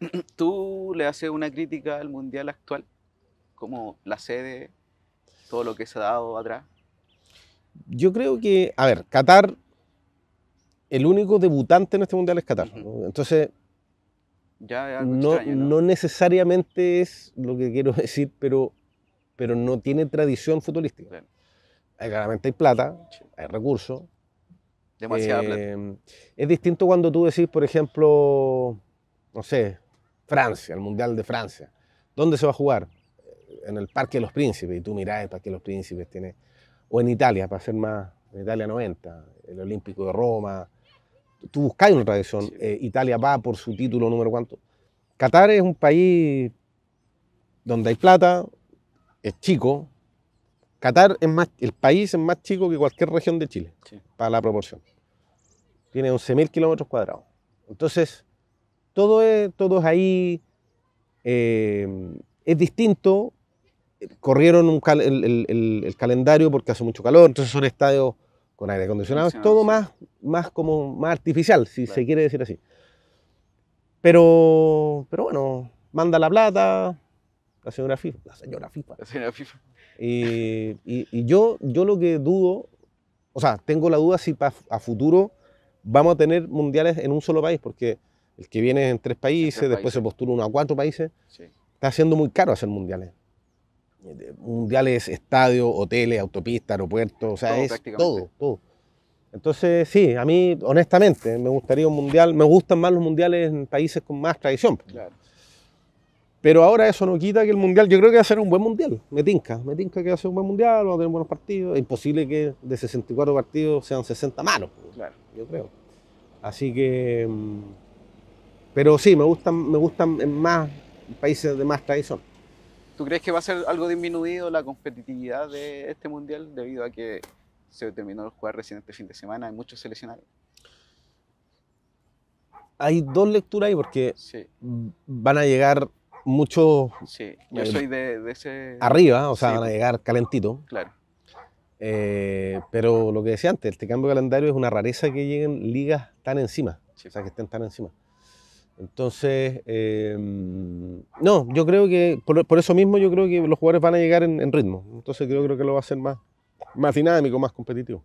tú le haces una crítica al mundial actual, como la sede, todo lo que se ha dado atrás. Yo creo que, a ver, Qatar, el único debutante en este mundial es Qatar. Entonces, no, necesariamente es lo que quiero decir, pero, pero no tiene tradición futbolística. Eh, claramente hay plata, hay recursos. Demasiada plata. Eh, es distinto cuando tú decís, por ejemplo, no sé, Francia, el Mundial de Francia. ¿Dónde se va a jugar? Eh, en el Parque de los Príncipes, y tú mirás el Parque de los Príncipes, tiene, o en Italia, para ser más, Italia 90, el Olímpico de Roma. Tú buscáis una tradición. Eh, Italia va por su título número cuánto. Qatar es un país donde hay plata, es chico. Qatar es más, el país es más chico que cualquier región de Chile, para la proporción. Tiene 11.000 kilómetros cuadrados. Entonces, todo es, ahí, eh, es distinto. Corrieron el, calendario porque hace mucho calor, entonces son estadios con aire acondicionado, es todo más, más, como, más artificial, si se quiere decir así. Pero, pero bueno, manda la plata, la señora FIFA. La señora FIFA. Y, yo, yo lo que dudo, o sea, tengo la duda si a futuro vamos a tener mundiales en un solo país, porque el que viene en tres países, después se postula uno a cuatro países. Está siendo muy caro hacer mundiales. Eh, mundiales, estadios, hoteles, autopistas, aeropuertos, o sea, todo, es todo, todo. Entonces, sí, a mí, honestamente, me gustaría un mundial. Me gustan más los mundiales en países con más tradición. Claro. Pero ahora eso no quita que el mundial, yo creo que va a ser un buen mundial. Me tinca, me tinca que va a ser un buen mundial, va a tener buenos partidos. Es imposible que de 64 partidos sean 60 malos. Claro. Yo creo. Así que. Mm, pero sí, me gustan, me gustan más países de más tradición. ¿Tú crees que va a ser algo disminuido la competitividad de este mundial debido a que se terminó el jugar recién este fin de semana, y muchos seleccionados. Hay dos lecturas ahí porque van a llegar mucho Sí, yo eh, soy de, ese. Arriba, o sea, van a llegar calentito. Claro. Eh, pero lo que decía antes, este cambio de calendario es una rareza que lleguen ligas tan encima, o sea, que estén tan encima. Entonces, em, no, yo creo que, por, eso mismo yo creo que los jugadores van a llegar en, ritmo. Entonces yo creo que lo va a hacer más, más dinámico, más competitivo.